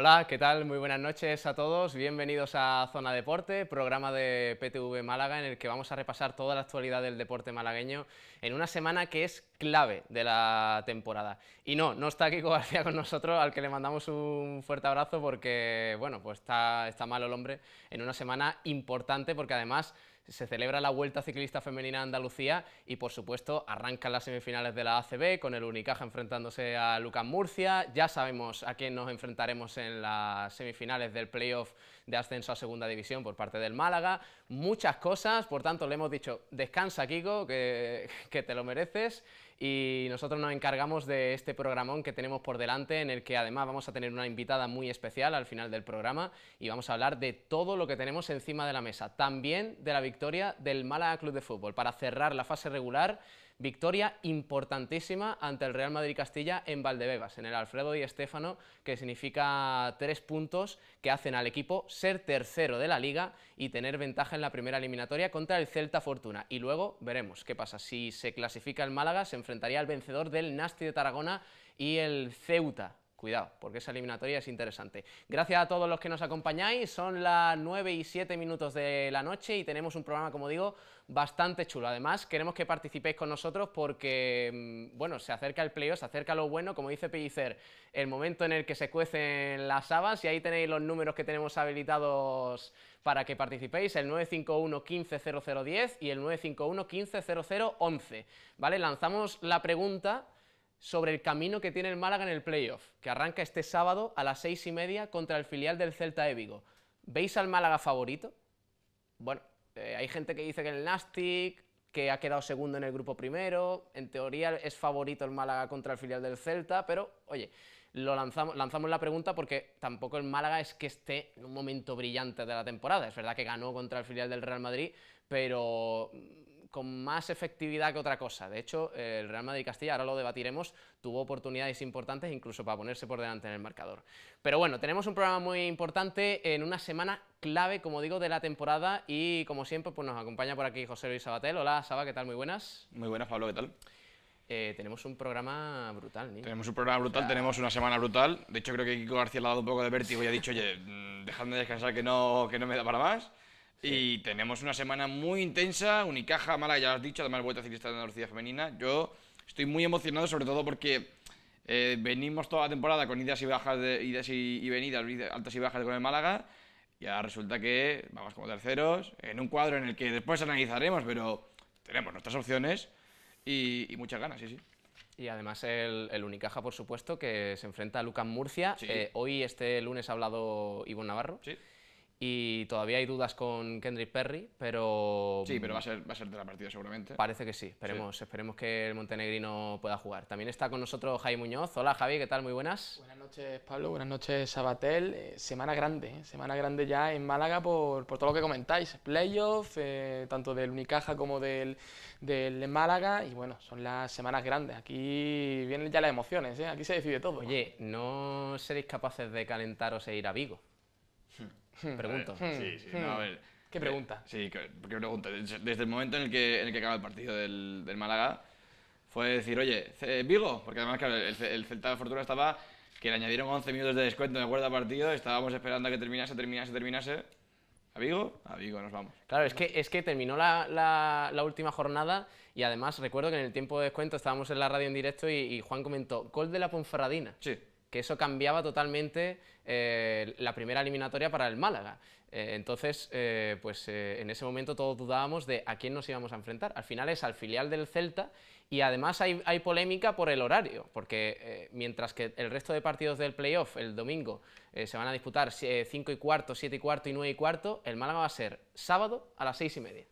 Hola, ¿qué tal? Muy buenas noches a todos. Bienvenidos a Zona Deporte, programa de PTV Málaga en el que vamos a repasar toda la actualidad del deporte malagueño en una semana que es clave de la temporada. Y no, no está Kiko García con nosotros, al que le mandamos un fuerte abrazo porque, bueno, pues está, está malo el hombre en una semana importante porque además se celebra la Vuelta Ciclista Femenina a Andalucía y por supuesto arrancan las semifinales de la ACB con el Unicaja enfrentándose a Lucas Murcia, ya sabemos a quién nos enfrentaremos en las semifinales del playoff de ascenso a segunda división por parte del Málaga, muchas cosas, por tanto le hemos dicho descansa Kiko, que, que te lo mereces y nosotros nos encargamos de este programón que tenemos por delante en el que además vamos a tener una invitada muy especial al final del programa y vamos a hablar de todo lo que tenemos encima de la mesa, también de la victoria del Málaga Club de Fútbol para cerrar la fase regular Victoria importantísima ante el Real Madrid Castilla en Valdebebas, en el Alfredo y Estefano, que significa tres puntos que hacen al equipo ser tercero de la liga y tener ventaja en la primera eliminatoria contra el Celta Fortuna. Y luego veremos qué pasa. Si se clasifica el Málaga, se enfrentaría al vencedor del Nasti de Tarragona y el Ceuta Cuidado, porque esa eliminatoria es interesante. Gracias a todos los que nos acompañáis, son las 9 y 7 minutos de la noche y tenemos un programa, como digo, bastante chulo. Además, queremos que participéis con nosotros porque, mm, bueno, se acerca el playoff, se acerca lo bueno, como dice Pellicer, el momento en el que se cuecen las habas y ahí tenéis los números que tenemos habilitados para que participéis, el 951 15 y el 951 15 ¿vale? Lanzamos la pregunta sobre el camino que tiene el Málaga en el playoff, que arranca este sábado a las seis y media contra el filial del Celta de Vigo. ¿Veis al Málaga favorito? Bueno, eh, hay gente que dice que el Nastic, que ha quedado segundo en el grupo primero, en teoría es favorito el Málaga contra el filial del Celta, pero oye, lo lanzamos, lanzamos la pregunta porque tampoco el Málaga es que esté en un momento brillante de la temporada. Es verdad que ganó contra el filial del Real Madrid, pero con más efectividad que otra cosa. De hecho, el Real Madrid Castilla, ahora lo debatiremos, tuvo oportunidades importantes incluso para ponerse por delante en el marcador. Pero bueno, tenemos un programa muy importante en una semana clave, como digo, de la temporada y como siempre pues nos acompaña por aquí José Luis Sabatel. Hola Saba, ¿qué tal? Muy buenas. Muy buenas Pablo, ¿qué tal? Eh, tenemos un programa brutal, Tenemos un programa brutal, tenemos una semana brutal. De hecho, creo que Kiko García ha dado un poco de vértigo y ha dicho, oye, dejadme descansar que no, que no me da para más. Y tenemos una semana muy intensa, Unicaja, Málaga, ya lo has dicho, además Vuelta Ciclista de Andalucía Femenina. Yo estoy muy emocionado, sobre todo porque eh, venimos toda la temporada con idas y bajas, de, y, venidas, altas y bajas con el Málaga. Y ahora resulta que vamos como terceros, en un cuadro en el que después analizaremos, pero tenemos nuestras opciones y, muchas ganas, sí, sí. Y además el, Unicaja, por supuesto, que se enfrenta a Lucas Murcia. Eh, hoy, este lunes, ha hablado Ivonne Navarro. Sí. Y todavía hay dudas con Kendrick Perry, pero... Sí, pero va a ser, a ser de la partida seguramente. Parece que sí, esperemos, esperemos que el montenegrino pueda jugar. También está con nosotros Jaime Muñoz. Hola Javi, ¿qué tal? Muy buenas. Buenas noches Pablo, buenas noches Sabatel. Eh, semana grande, ¿eh? semana grande ya en Málaga por, todo lo que comentáis. Playoff, eh, tanto del Unicaja como del, del Málaga. Y bueno, son las semanas grandes. Aquí vienen ya las emociones, aquí se decide todo. Oye, ¿no seréis capaces de calentaros e ir a Vigo? Hmm. Pregunto. Hmm. Sí, sí, hmm. a ver. ¿Qué eh, pregunta? Sí, ¿qué pregunta? Desde el momento en el que, en el que acaba el partido del, del Málaga, fue decir, oye, Vigo, porque además claro, el, el Celta de Fortuna estaba que le añadieron 11 minutos de descuento en acuerdo cuarto partido, estábamos esperando a que terminase, terminase, terminase. ¿A Vigo? A Vigo nos vamos. Claro, es que, es que terminó la, la, la última jornada y además recuerdo que en el tiempo de descuento estábamos en la radio en directo y, y Juan comentó, gol de la Ponferradina. Sí que eso cambiaba totalmente eh, la primera eliminatoria para el Málaga. Eh, entonces, eh, pues en ese momento todos dudábamos de a quién nos íbamos a enfrentar. Al final es al filial del Celta y además hay, hay polémica por el horario, porque mientras que el resto de partidos del playoff el domingo se van a disputar 5 y cuarto, 7 y cuarto y 9 y cuarto, el Málaga va a ser sábado a las 6 y media.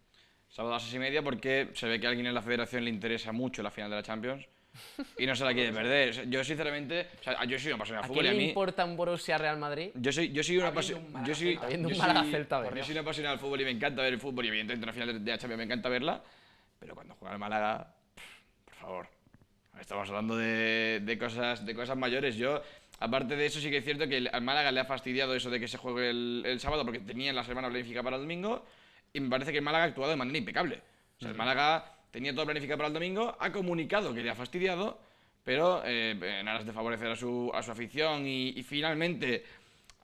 Sábado a las 6 y media porque se ve que a alguien en la federación le interesa mucho la final de la Champions y no se la quiere perder. Yo, sinceramente, yo soy una pasión al fútbol. ¿A y a mí, importa un Borussia Real Madrid? Yo soy, yo soy una pasión Yo soy, Yo soy una del fútbol y me encanta ver el fútbol y, evidentemente, en la final de la Champions me encanta verla. Pero cuando juega el Málaga, por favor. Estamos hablando de, de cosas, de cosas mayores. Yo. Aparte de eso, sí que es cierto que al Málaga le ha fastidiado eso de que se juegue el, sábado porque tenían la semana planificada para el domingo. Y me parece que el Málaga ha actuado de manera impecable. O sea, el Málaga tenía todo planificado para el domingo, ha comunicado que le ha fastidiado, pero eh, en aras de favorecer a su, afición y, finalmente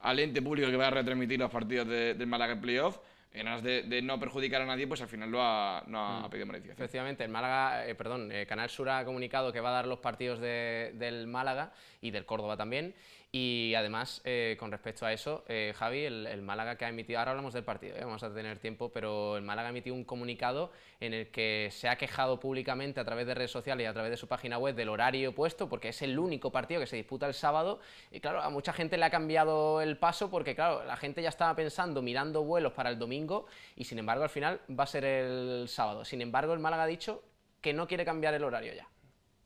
al ente público que va a retransmitir los partidos del Málaga en playoff, en aras de, no perjudicar a nadie, pues al final lo ha, no ha mm. pedido modificación. Efectivamente, el Málaga, eh, perdón, eh, Canal Sur ha comunicado que va a dar los partidos del Málaga y del Córdoba también, y además, eh, con respecto a eso, eh, Javi, el, Málaga que ha emitido, ahora hablamos del partido, ¿eh? vamos a tener tiempo, pero el Málaga ha emitido un comunicado en el que se ha quejado públicamente a través de redes sociales y a través de su página web del horario puesto, porque es el único partido que se disputa el sábado. Y claro, a mucha gente le ha cambiado el paso porque, claro, la gente ya estaba pensando, mirando vuelos para el domingo y sin embargo al final va a ser el sábado. Sin embargo, el Málaga ha dicho que no quiere cambiar el horario ya.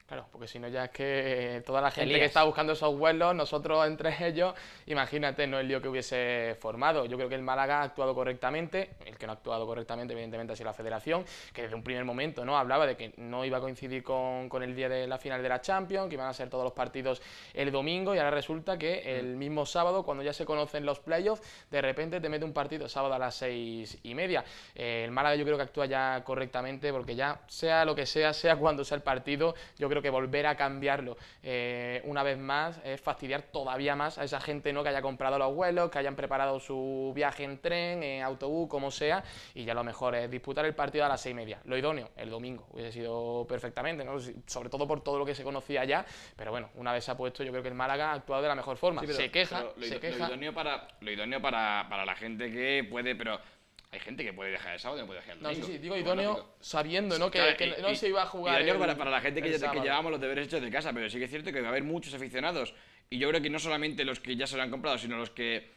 Claro, porque si no ya es que toda la gente que está buscando esos vuelos, nosotros entre ellos, imagínate, no el lío que hubiese formado. Yo creo que el Málaga ha actuado correctamente, el que no ha actuado correctamente evidentemente ha sido la federación, que desde un primer momento no hablaba de que no iba a coincidir con, el día de la final de la Champions, que iban a ser todos los partidos el domingo y ahora resulta que mm. el mismo sábado, cuando ya se conocen los playoffs, de repente te mete un partido sábado a las seis y media. Eh, el Málaga yo creo que actúa ya correctamente porque ya sea lo que sea, sea cuando sea el partido, yo creo que volver a cambiarlo eh, una vez más es fastidiar todavía más a esa gente ¿no? que haya comprado los vuelos, que hayan preparado su viaje en tren, en autobús, como sea, y ya lo mejor es disputar el partido a las seis y media. Lo idóneo, el domingo, hubiese sido perfectamente, sobre todo por todo lo que se conocía ya, pero bueno, una vez se ha puesto, yo creo que el Málaga ha actuado de la mejor forma. se queja, lo, idóneo para, lo idóneo para, para la gente que puede, pero hay gente que puede dejar el sábado y no puede dejar el domingo. No, sí, sí, digo idóneo sabiendo ¿no? que, no se iba a jugar. Idóneo para, para, la gente que, llevamos los deberes hechos de casa, pero sí que es cierto que va a haber muchos aficionados. Y yo creo que no solamente los que ya se lo han comprado, sino los que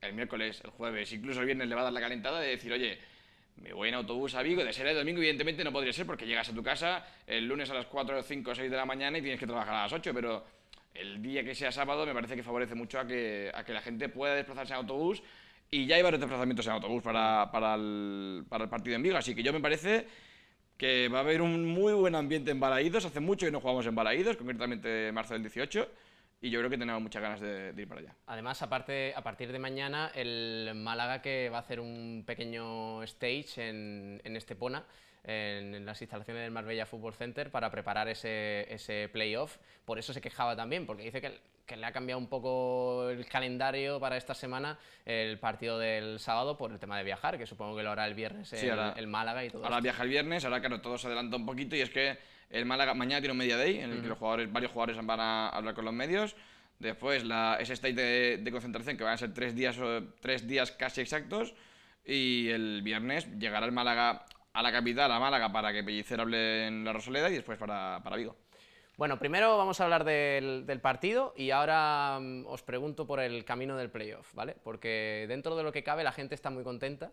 el miércoles, el jueves, incluso el viernes le va a dar la calentada de decir, oye, me voy en autobús a Vigo, de ser el domingo evidentemente no podría ser porque llegas a tu casa el lunes a las 4, 5, 6 de la mañana y tienes que trabajar a las 8, pero el día que sea sábado me parece que favorece mucho a que, a que la gente pueda desplazarse en autobús y ya hay varios desplazamientos en autobús para, para, el, partido en Vigo, así que yo me parece que va a haber un muy buen ambiente en Balaídos. Hace mucho que no jugamos en Balaídos, concretamente marzo del 18. Y yo creo que tenemos muchas ganas de, ir para allá. Además, aparte, a partir de mañana, el Málaga que va a hacer un pequeño stage en, en Estepona, en, las instalaciones del Marbella Football Center, para preparar ese, ese playoff. Por eso se quejaba también, porque dice que que le ha cambiado un poco el calendario para esta semana, el partido del sábado por el tema de viajar, que supongo que lo hará el viernes el, Málaga y todo Ahora viaja el viernes, ahora claro, todo se adelanta un poquito y es que el Málaga mañana tiene un media day en el que los jugadores, varios jugadores van a hablar con los medios. Después la, ese state de, concentración que van a ser tres días, tres días casi exactos. Y el viernes llegará el Málaga a la capital, a Málaga, para que Pellicer hable en la Rosaleda y después para, para Vigo. Bueno, primero vamos a hablar del, partido y ahora mm, os pregunto por el camino del playoff, ¿vale? Porque dentro de lo que cabe la gente está muy contenta,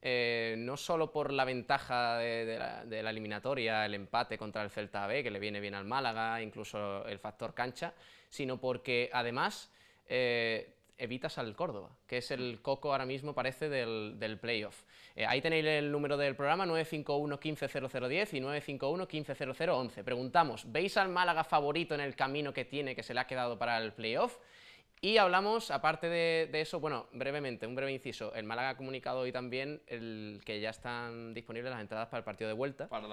eh, no solo por la ventaja de, la, eliminatoria, el empate contra el Celta B, que le viene bien al Málaga, incluso el factor cancha, sino porque además eh, evitas al Córdoba, que es el coco ahora mismo, parece, del, del playoff. Eh, ahí tenéis el número del programa 951 150010 y 951 150011. Preguntamos, ¿veis al Málaga favorito en el camino que tiene, que se le ha quedado para el playoff? Y hablamos, aparte de, eso, bueno, brevemente, un breve inciso. El Málaga ha comunicado hoy también el que ya están disponibles las entradas para el partido de vuelta. Para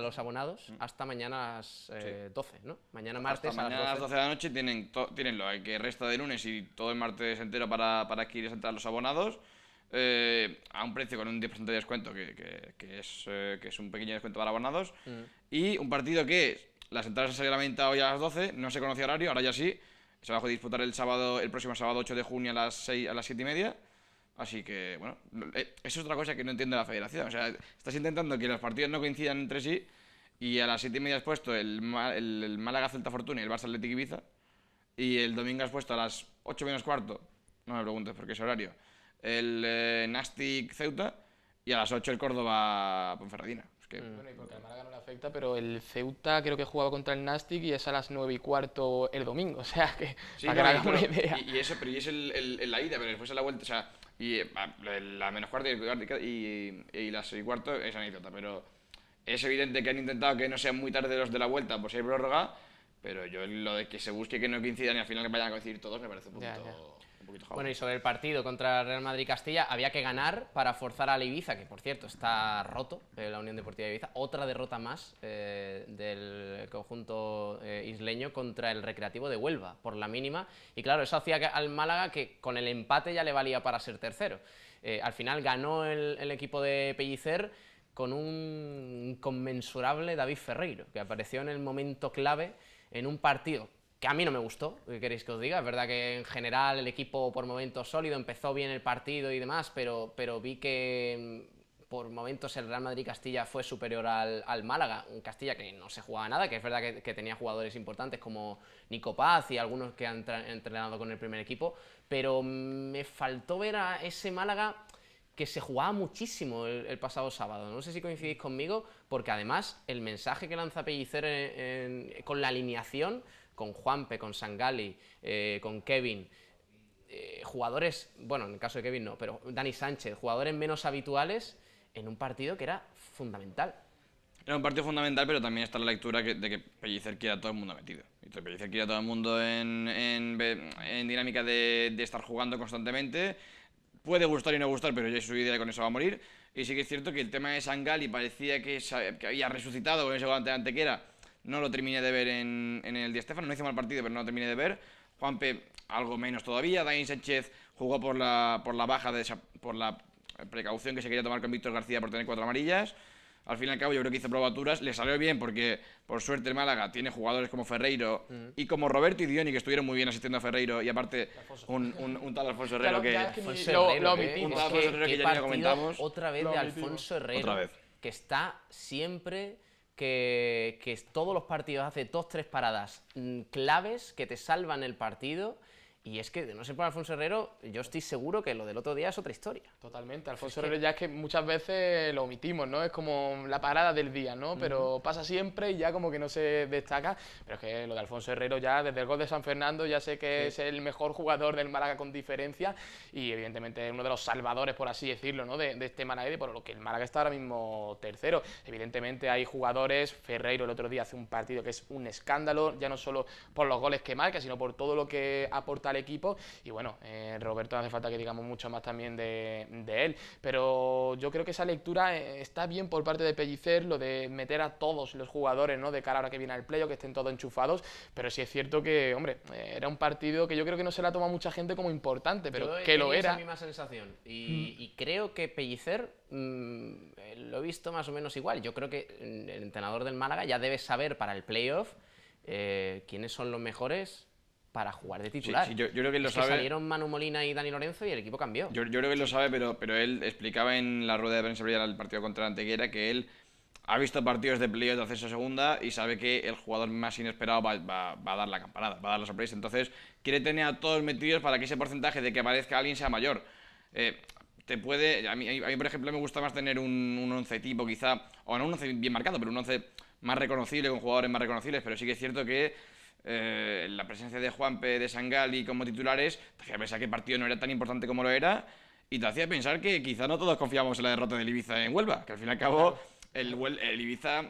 los abonados. Mm. Hasta mañana a las 12, eh, ¿no? Mañana martes. Hasta mañana a las 12 de la noche tienen, tienen lo que resta de lunes y todo el martes entero para, para adquirir a entrar los abonados. Eh, a un precio con un 10% de descuento, que, que, es, eh, que es un pequeño descuento para abonados. Mm. Y un partido que las entradas se la venta hoy a las 12, no se conocía horario, ahora ya sí. Se va a disputar el sábado, el próximo sábado 8 de junio a las 6, a las 7 y media. Así que, bueno, eh, eso es otra cosa que no entiende la federación. O sea, estás intentando que los partidos no coincidan entre sí y a las 7 y media has puesto el, el, Málaga Celta Fortuna y el Barça Atlético Ibiza y el domingo has puesto a las 8 menos cuarto, no me preguntes porque es horario, el eh, Nastic Ceuta y a las 8 el Córdoba Ponferradina. Es que... Bueno, y porque el Málaga no le afecta, pero el Ceuta creo que jugaba contra el Nastic y es a las 9 y cuarto el domingo, o sea que sí, para Y, eso, pero y es el, la ida, pero después es la vuelta, o sea, y la menos cuarto y, y, las 6 y cuarto es anécdota, pero es evidente que han intentado que no sean muy tarde los de la vuelta, si hay prórroga, pero yo lo de que se busque que no coincidan y al final que vayan a coincidir todos me parece un punto. Bueno, y sobre el partido contra Real Madrid-Castilla, había que ganar para forzar a la Ibiza, que por cierto está roto, eh, la Unión Deportiva de Ibiza, otra derrota más eh, del conjunto eh, isleño contra el Recreativo de Huelva, por la mínima. Y claro, eso hacía que, al Málaga que con el empate ya le valía para ser tercero. al final ganó el, el equipo de Pellicer con un inconmensurable David Ferreiro, que apareció en el momento clave en un partido que a mí no me gustó, ¿qué queréis que os diga? Es verdad que en general el equipo por momentos sólido, empezó bien el partido y demás, pero, pero vi que mm, por momentos el Real Madrid-Castilla fue superior al, Málaga, un Castilla que no se jugaba nada, que es verdad que, tenía jugadores importantes como Nico Paz y algunos que han entrenado con el primer equipo, pero mm, me faltó ver a ese Málaga que se jugaba muchísimo el, pasado sábado. No sé si coincidís conmigo, porque además el mensaje que lanza Pellicer con la alineación con Juanpe, con Sangali, eh, con Kevin, eh, jugadores, bueno, en el caso de Kevin no, pero Dani Sánchez, jugadores menos habituales en un partido que era fundamental. Era un partido fundamental, pero también está la lectura de que Pellicer quiere todo el mundo metido. Y Pellicer quiere a todo el mundo en, dinámica de, estar jugando constantemente. Puede gustar y no gustar, pero ya es su idea con eso va a morir. Y sí que es cierto que el tema de Sangali parecía que, había resucitado con ese volante que Antequera no lo terminé de ver en, en el de Stefano, no hizo mal partido, pero no lo terminé de ver. Juanpe, algo menos todavía. Dani Sánchez jugó por la, por la baja, de por la precaución que se quería tomar con Víctor García por tener cuatro amarillas. Al fin y al cabo, yo creo que hizo probaturas. Le salió bien porque, por suerte, Málaga tiene jugadores como Ferreiro y como Roberto y Diony, que estuvieron muy bien asistiendo a Ferreiro. Y aparte, un, tal Alfonso Herrero que. lo, Un Alfonso Herrero Otra vez de Alfonso Herrero. Que está siempre que, todos los partidos hace dos, tres paradas mm, claves que te salvan el partido y es que de no ser por Alfonso Herrero, yo estoy seguro que lo del otro día es otra historia. Totalmente. Alfonso Herrero ya es que muchas veces lo omitimos, ¿no? Es como la parada del día, ¿no? Pero pasa siempre y ya como que no se destaca. Pero es que lo de Alfonso Herrero ya, desde el gol de San Fernando, ya sé que es el mejor jugador del Málaga con diferencia y evidentemente uno de los salvadores, por así decirlo, ¿no? De, este Málaga y por lo que el Málaga está ahora mismo tercero. Evidentemente hay jugadores, Ferreiro el otro día hace un partido que es un escándalo, ya no solo por los goles que marca, sino por todo lo que aporta equipo. Y bueno, eh, Roberto hace falta que digamos mucho más también de, él. Pero yo creo que esa lectura eh, está bien por parte de Pellicer, lo de meter a todos los jugadores, ¿no? De cara ahora que viene al playoff, que estén todos enchufados. Pero sí es cierto que, hombre, eh, era un partido que yo creo que no se la toma mucha gente como importante, pero que lo era. misma sensación. Y, mm. creo que Pellicer mm, lo he visto más o menos igual. Yo creo que mm, el entrenador del Málaga ya debe saber para el playoff eh, quiénes son los mejores para jugar de titular. yo, creo que él lo sabe. salieron Manu Molina y Dani Lorenzo y el equipo cambió. Yo, creo que él lo sabe, pero, pero él explicaba en la rueda de prensa previa al partido contra Antequera que él ha visto partidos de playoff de acceso a segunda y sabe que el jugador más inesperado va, a dar la campanada, va a dar la sorpresa. Entonces, quiere tener a todos metidos para que ese porcentaje de que aparezca alguien sea mayor. Eh, te puede. A mí, por ejemplo, me gusta más tener un, un once tipo, quizá. O no un once bien marcado, pero un once más reconocible, con jugadores más reconocibles. Pero sí que es cierto que eh, la presencia de Juanpe, de Sangali como titulares, te hacía pensar que el partido no era tan importante como lo era y te hacía pensar que quizá no todos confiábamos en la derrota del Ibiza en Huelva, que al fin y al cabo el, el Ibiza,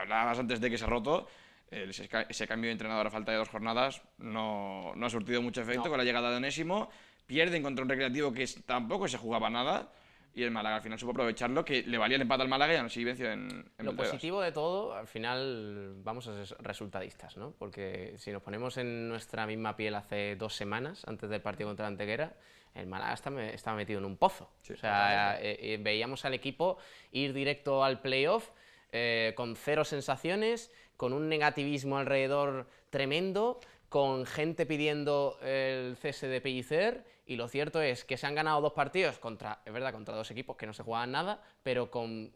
hablabas antes de que se ha roto, ese, cambio de entrenador a falta de dos jornadas no, ha surtido mucho efecto con la llegada de Onésimo, pierden contra un recreativo que tampoco se jugaba nada y el Málaga al final supo aprovecharlo, que le valía el empate al Málaga y aún así venció en, en Lo positivo de todo, al final vamos a ser resultadistas, ¿no? Porque si nos ponemos en nuestra misma piel hace dos semanas, antes del partido contra la Anteguera, el Málaga estaba metido en un pozo. o sea, eh, eh, veíamos al equipo ir directo al playoff eh, con cero sensaciones, con un negativismo alrededor tremendo, con gente pidiendo el cese de Pellicer y lo cierto es que se han ganado dos partidos contra, es verdad, contra dos equipos que no se jugaban nada, pero con,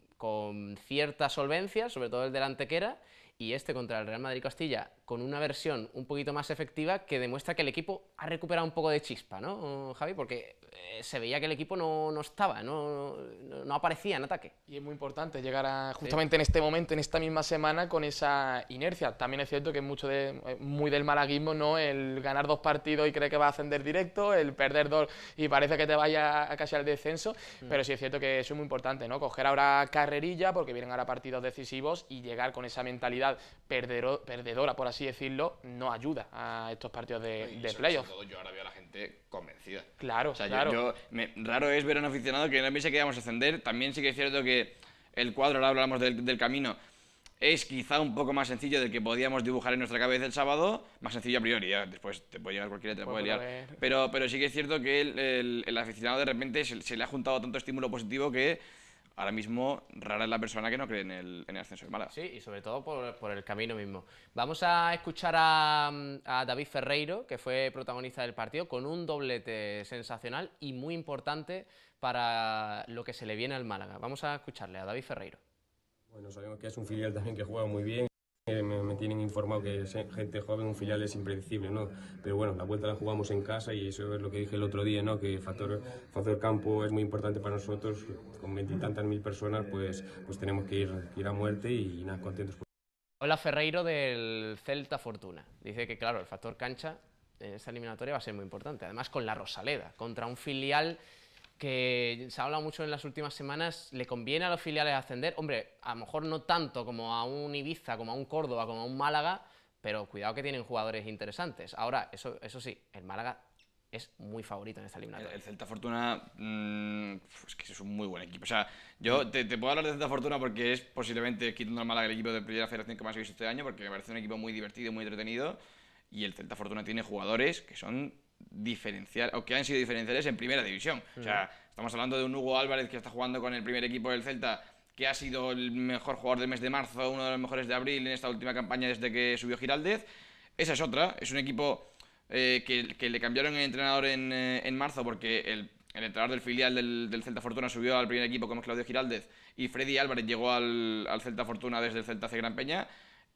cierta solvencia, sobre todo el que era, y este contra el Real Madrid Castilla con una versión un poquito más efectiva que demuestra que el equipo ha recuperado un poco de chispa, ¿no, Javi? Porque eh, se veía que el equipo no, estaba, no, aparecía en ataque. Y es muy importante llegar a, justamente en este momento, en esta misma semana, con esa inercia. También es cierto que es mucho de, eh, muy del malaguismo, ¿no? El ganar dos partidos y creer que va a ascender directo, el perder dos y parece que te vaya a casi al descenso, mm. pero sí es cierto que eso es muy importante, ¿no? Coger ahora carrerilla, porque vienen ahora partidos decisivos y llegar con esa mentalidad perdedora, por así así decirlo, no ayuda a estos partidos de, no, de playoff. Yo ahora veo a la gente convencida. Claro, o sea, Yo, me, raro es ver a un aficionado que no piense que íbamos a ascender. También sí que es cierto que el cuadro, ahora hablamos del, del camino, es quizá un poco más sencillo del que podíamos dibujar en nuestra cabeza el sábado, más sencillo a priori, después te puede llevar cualquiera, te puede liar. Pero, pero sí que es cierto que el, el, aficionado de repente se, se, le ha juntado tanto estímulo positivo que ahora mismo rara es la persona que no cree en el, ascenso de Málaga. Sí, y sobre todo por, el camino mismo. Vamos a escuchar a, a, David Ferreiro, que fue protagonista del partido, con un doblete sensacional y muy importante para lo que se le viene al Málaga. Vamos a escucharle a David Ferreiro. Bueno, sabemos que es un filial también que juega muy bien. Me, tienen informado que gente joven, un filial es impredecible, ¿no? Pero bueno, la vuelta la jugamos en casa y eso es lo que dije el otro día, ¿no? Que factor, factor campo es muy importante para nosotros, con veintitantas mil personas, pues, pues tenemos que ir, a muerte y, y nada, contentos. Hola Ferreiro del Celta Fortuna. Dice que claro, el factor cancha en esta eliminatoria va a ser muy importante, además con la Rosaleda, contra un filial que se ha hablado mucho en las últimas semanas, ¿le conviene a los filiales ascender? Hombre, a lo mejor no tanto como a un Ibiza, como a un Córdoba, como a un Málaga, pero cuidado que tienen jugadores interesantes. Ahora, eso, eso sí, el Málaga es muy favorito en esta eliminatoria. El, Celta Fortuna mm, es que es un muy buen equipo. O sea, yo te, te puedo hablar de Celta Fortuna porque es posiblemente, quitando al Málaga, el equipo de primera federación que más he visto este año, porque me parece un equipo muy divertido, muy entretenido. Y el Celta Fortuna tiene jugadores que son diferencial o que han sido diferenciales en primera división. O sea, estamos hablando de un Hugo Álvarez que está jugando con el primer equipo del Celta, que ha sido el mejor jugador del mes de marzo, uno de los mejores de abril en esta última campaña desde que subió Giraldez. Esa es otra, es un equipo eh, que, le cambiaron el entrenador en, eh, en marzo porque el, el, entrenador del filial del, del, Celta Fortuna subió al primer equipo como Claudio Giraldez y Freddy Álvarez llegó al, al Celta Fortuna desde el Celta C Gran Peña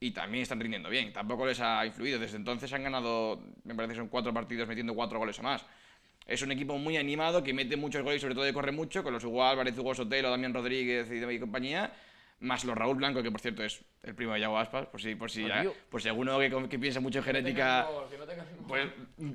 y también están rindiendo bien. Tampoco les ha influido. Desde entonces han ganado, me parece que son cuatro partidos metiendo cuatro goles o más. Es un equipo muy animado que mete muchos goles y sobre todo y corre mucho, con los igual Álvarez, Hugo Sotelo, Damián Rodríguez y, compañía más los Raúl Blanco, que por cierto es el primo de Yago Aspas, por si, por si, alguno que, piensa mucho en genética. pues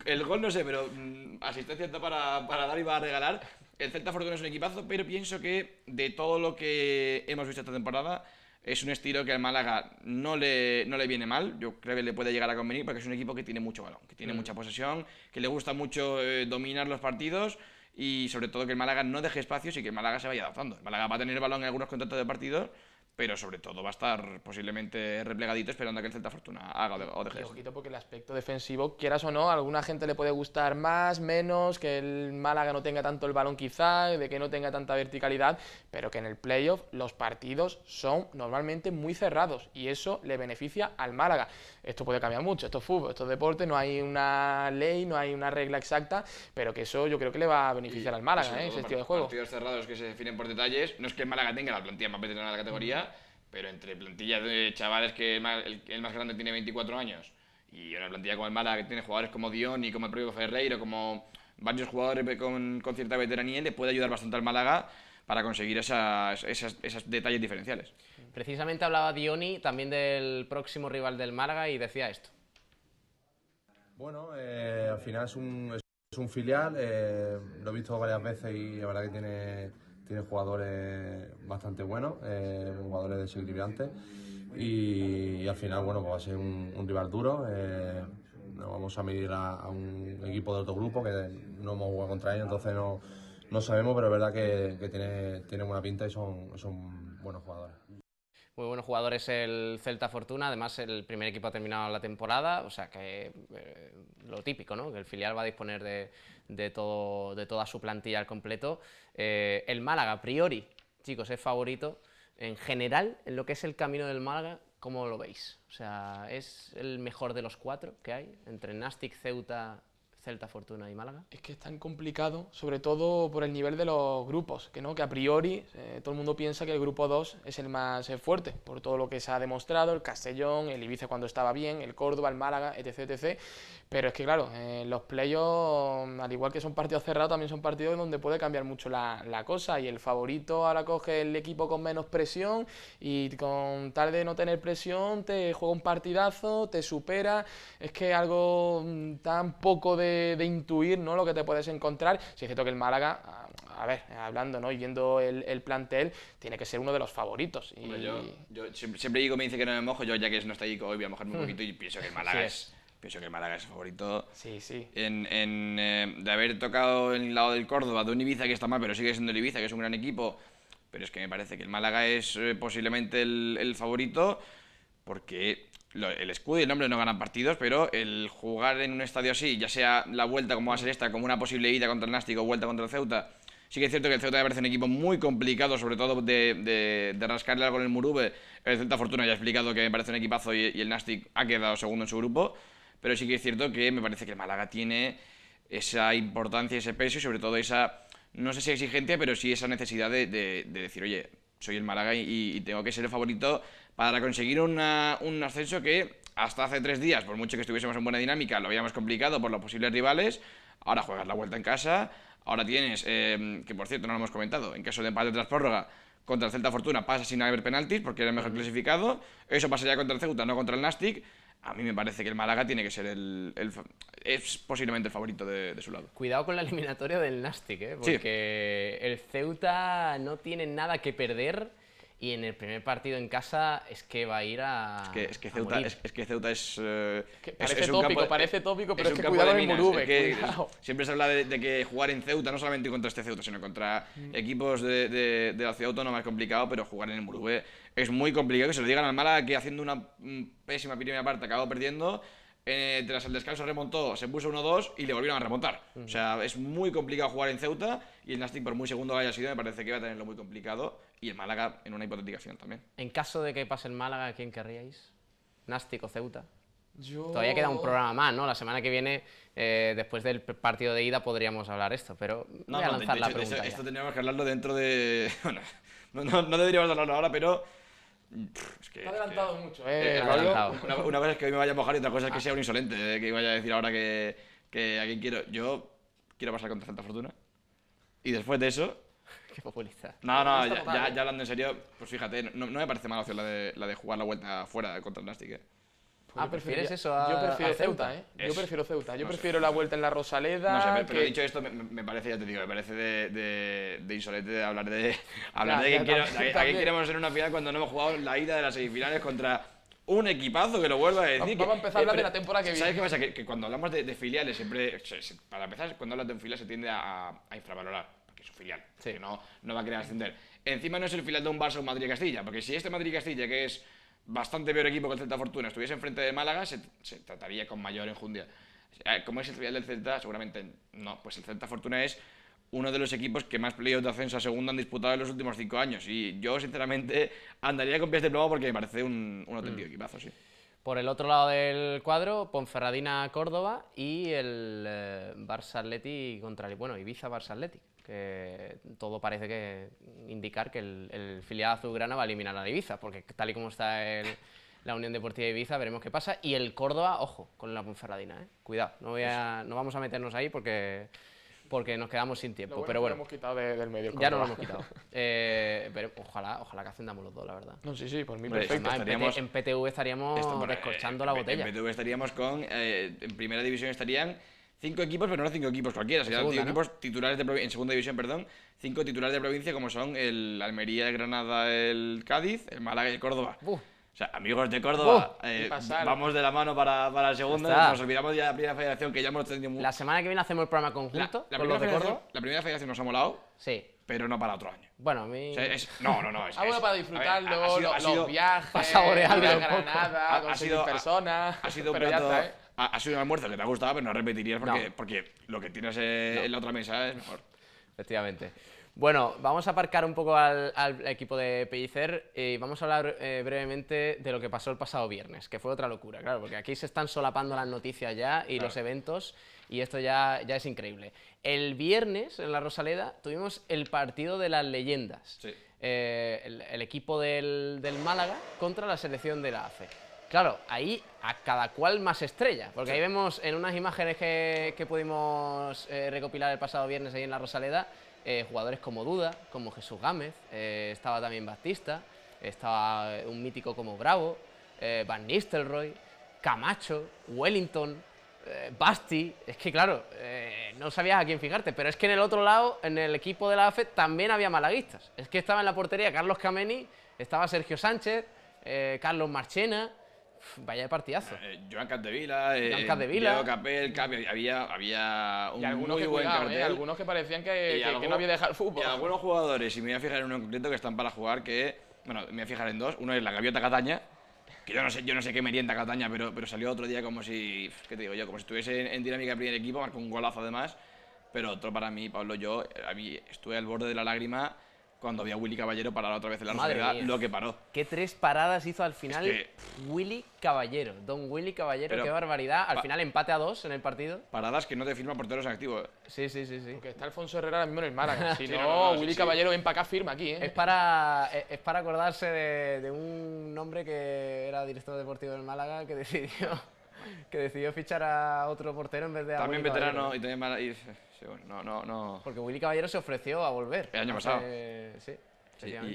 el gol no sé, pero mm, asistencia para, para dar y a regalar. El Celta Fortuna es un equipazo, pero pienso que de todo lo que hemos visto esta temporada, es un estilo que al Málaga no le, no le viene mal, yo creo que le puede llegar a convenir porque es un equipo que tiene mucho balón, que tiene mm. mucha posesión, que le gusta mucho eh, dominar los partidos y sobre todo que el Málaga no deje espacios y que el Málaga se vaya adaptando. El Málaga va a tener balón en algunos contratos de partidos, pero sobre todo va a estar posiblemente replegadito esperando a que el Celta Fortuna haga o deje. poquito porque el aspecto defensivo, quieras o no, a alguna gente le puede gustar más, menos, que el Málaga no tenga tanto el balón quizá, de que no tenga tanta verticalidad, pero que en el playoff los partidos son normalmente muy cerrados y eso le beneficia al Málaga. Esto puede cambiar mucho, esto es fútbol, esto es deporte, no hay una ley, no hay una regla exacta, pero que eso yo creo que le va a beneficiar al Málaga, ¿eh? ese estilo de juego. Partidos cerrados que se definen por detalles, no es que el Málaga tenga la plantilla más veterana de la categoría, pero entre plantillas de chavales que el más, grande tiene 24 años y una plantilla como el Málaga que tiene jugadores como Dion y como el propio Ferreiro, como varios jugadores con, cierta veteranía, le puede ayudar bastante al Málaga para conseguir esos detalles diferenciales. Precisamente hablaba Dioni también del próximo rival del Málaga y decía esto. Bueno, eh, al final es un, filial, eh, lo he visto varias veces y la verdad que tiene tiene jugadores bastante buenos, eh, jugadores desequilibrantes y, al final bueno pues va a ser un, rival duro. Eh, nos vamos a medir a, un equipo de otro grupo que no hemos jugado contra ellos, entonces no, sabemos, pero es verdad que, tiene, tiene, buena pinta y son, son buenos jugadores. Muy buenos jugadores el Celta Fortuna, además el primer equipo ha terminado la temporada, o sea que eh, lo típico, ¿no? que el filial va a disponer de, todo, de toda su plantilla al completo. Eh, el Málaga, a priori, chicos, es favorito. En general, en lo que es el camino del Málaga, ¿cómo lo veis? O sea, ¿es el mejor de los cuatro que hay? Entre Nastic, Ceuta Celta, Fortuna y Málaga? Es que es tan complicado, sobre todo por el nivel de los grupos, que no que a priori eh, todo el mundo piensa que el grupo 2 es el más eh, fuerte, por todo lo que se ha demostrado, el Castellón, el Ibiza cuando estaba bien, el Córdoba, el Málaga, etc. etc. Pero es que claro, eh, los playoffs, al igual que son partidos cerrados, también son partidos donde puede cambiar mucho la, la cosa y el favorito ahora coge el equipo con menos presión y con tal de no tener presión te juega un partidazo, te supera, es que algo mm, tan poco de de, intuir ¿no? lo que te puedes encontrar. Si es cierto que el Málaga, a, ver, hablando ¿no? y viendo el, el, plantel, tiene que ser uno de los favoritos. Y... yo, yo, siempre, digo, me dice que no me mojo, yo ya que no está ahí hoy voy a mojarme un hmm. poquito y pienso que el Málaga es. Pienso que el Málaga es favorito. Sí, sí. En, en eh, de haber tocado en el lado del Córdoba, de un Ibiza que está mal, pero sigue siendo el Ibiza, que es un gran equipo. Pero es que me parece que el Málaga es eh, posiblemente el, el favorito porque el escudo y el nombre no ganan partidos, pero el jugar en un estadio así, ya sea la vuelta como va a ser esta, como una posible ida contra el o vuelta contra el Ceuta, sí que es cierto que el Ceuta me parece un equipo muy complicado, sobre todo de, de, rascarle algo en el Murube. El Ceuta Fortuna ya ha explicado que me parece un equipazo y, el Nástic ha quedado segundo en su grupo, pero sí que es cierto que me parece que el Málaga tiene esa importancia, ese peso y sobre todo esa, no sé si exigencia, pero sí esa necesidad de, decir, oye, soy el Málaga y tengo que ser el favorito para conseguir un ascenso que hasta hace tres días, por mucho que estuviésemos en buena dinámica, lo habíamos complicado por los posibles rivales. Ahora juegas la vuelta en casa, ahora tienes, em, que por cierto no lo hemos comentado, en caso de empate tras prórroga, contra el Celta Fortuna pasa sin haber penaltis porque era el mejor clasificado. Eso pasaría contra el Ceuta, no contra el Nastic. A mí me parece que el Málaga tiene que ser el. es posiblemente el favorito de, su lado. Cuidado con la eliminatoria del Nastic, ¿eh? porque el Ceuta no tiene nada que perder y en el primer partido en casa es que va a ir a. Es que, es Ceuta, es, es, parece tópico, parece tópico, pero es, que cuidado en Murube. Que, siempre se habla de, que jugar en Ceuta, no solamente contra este Ceuta, sino contra mm. equipos de, de, la ciudad autónoma es complicado, pero jugar en el Murube es muy complicado. Que se lo digan al Mala, que haciendo una pésima primera parte acabó perdiendo. Eh, tras el descanso remontó, se puso 1-2 y le volvieron a remontar. O sea, es muy complicado jugar en Ceuta y el Nastic, por muy segundo haya sido, me parece que va a tenerlo muy complicado y el Málaga en una hipotética final también. En caso de que pase el Málaga, ¿quién querríais? ¿Nástico Ceuta? Todavía queda un programa más, ¿no? La semana que viene, eh, después del partido de ida, podríamos hablar esto, pero no, voy a lanzar no, de, la esto tendríamos que hablarlo dentro de. Bueno, no, no, no deberíamos hablarlo ahora, pero. Es que, adelantado mucho, eh, eh. adelantado. Una, cosa es que hoy me vaya a mojar y otra cosa es que ah. sea un insolente, eh, que vaya a decir ahora que, que a quién quiero. Yo quiero pasar contra Santa Fortuna. Y después de eso, Qué populista. No, no, ya, ¿eh? hablando en serio, pues fíjate, no, me parece mala opción la de, jugar la vuelta fuera contra el Nástic. ¿eh? ah, pues prefieres eso a, yo prefiero Ceuta, ¿eh? yo prefiero Ceuta. Yo prefiero la vuelta en la Rosaleda. No sé, pero, dicho esto, me, parece, ya te digo, me parece de, insolente hablar de, hablar de, que a, quién queremos en una final cuando no hemos jugado la ida de las semifinales contra un equipazo que lo vuelvo a decir. Vamos a empezar a eh, hablar de la temporada que viene. ¿Sabes qué pasa? Que, cuando hablamos de, filiales, siempre. para empezar, cuando hablas de un filial se tiende a, a infravalorar su filial, sí. no, no va a querer ascender. Encima no es el filial de un Barça o un Madrid-Castilla, porque si este Madrid-Castilla, que es bastante peor equipo que el Celta Fortuna, estuviese enfrente de Málaga, se, trataría con mayor enjundia. Eh, ¿Cómo es el filial del Celta? Seguramente no, pues el Celta Fortuna es uno de los equipos que más playoffs de ascenso a segunda han disputado en los últimos cinco años. Y yo, sinceramente, andaría con pies de plomo porque me parece un, un auténtico mm. equipazo, sí. Por el otro lado del cuadro, Ponferradina Córdoba y el eh, Barça Atleti contra bueno, Ibiza Barça Atleti que todo parece que indicar que el, el filial azulgrana va a eliminar a Ibiza, porque tal y como está el, la Unión Deportiva de Ibiza, veremos qué pasa. Y el Córdoba, ojo, con la Ponferradina, ¿eh? cuidado, no, voy a, no vamos a meternos ahí porque porque nos quedamos sin tiempo. bueno pero bueno, hemos quitado del medio. Ya no lo hemos quitado. Eh, pero ojalá, ojalá que ascendamos los dos, la verdad. No, sí, sí, por mí perfecto. en, PTV estaríamos descorchando eh, la botella. En PTV estaríamos con, eh, en primera división estarían cinco equipos, pero no cinco equipos cualquiera, sino cinco equipos titulares de en segunda división, perdón, cinco titulares de provincia como son el Almería, el Granada, el Cádiz, el Málaga y el Córdoba. O sea, amigos de Córdoba, eh, vamos de la mano para, para la segunda. Nos olvidamos ya de la primera federación que ya hemos tenido mucho. La semana que viene hacemos el programa conjunto. La, con los de Córdoba. La primera federación nos ha molado. Sí. Pero no para otro año. Bueno, a mí. no, no, no. Es, Algo ah, para disfrutarlo, los, los viajes, para saborearlo. Granada, ha, ha sido, personas. Ha, sido un plato. ¿eh? ha, sido un almuerzo que te ha gustado, pero no repetirías porque, porque lo que tienes en la otra mesa es mejor. Efectivamente. Bueno, vamos a aparcar un poco al, equipo de Pellicer y vamos a hablar eh, brevemente de lo que pasó el pasado viernes, que fue otra locura, claro, porque aquí se están solapando las noticias ya y los eventos y esto ya, ya es increíble. El viernes en la Rosaleda tuvimos el partido de las leyendas, eh, el, equipo del, del Málaga contra la selección de la AFE. Claro, ahí a cada cual más estrella, porque ahí vemos en unas imágenes que, pudimos eh, recopilar el pasado viernes ahí en la Rosaleda, eh, jugadores como Duda, como Jesús Gámez, eh, estaba también Batista, estaba un mítico como Bravo, Van Nistelrooy, Camacho, Wellington, Basti, es que claro, no sabías a quién fijarte, pero es que en el otro lado, en el equipo de la AFE, también había malaguistas. Es que estaba en la portería Carlos Cameni, estaba Sergio Sánchez, Carlos Marchena, Vaya partidazo. Eh, eh, Joan Capdevila, eh, Joan Diego Capel, había, había un algunos muy que buen ¿eh? cartel. algunos que parecían que, no había dejado el fútbol. Y algunos jugadores, y me voy a fijar en uno en concreto que están para jugar, que, bueno, me voy a fijar en dos. Uno es la gaviota Cataña, que yo no sé, yo no sé qué merienda Cataña, pero, pero salió otro día como si, ¿qué te digo yo? Como si estuviese en, dinámica de primer equipo, marcó un golazo además. Pero otro para mí, Pablo, yo, eh, estuve al borde de la lágrima cuando había Willy Caballero parado otra vez en la Madre lo que paró. Qué tres paradas hizo al final Willy Caballero. Don Willy Caballero, qué barbaridad. Al final empate a dos en el partido. Paradas que no te firma porteros activos. Eh. Sí, sí, sí, sí. está Alfonso Herrera mismo en Málaga. si no, Willy Caballero empaca para acá firma aquí, eh. Es para, eh, para acordarse de, de un hombre que era director deportivo del Málaga que decidió que decidió fichar a otro portero en vez de a También veterano ¿eh? y también mala Y, sí, bueno, no, no, no... Porque Willy Caballero se ofreció a volver. El año pasado. sí,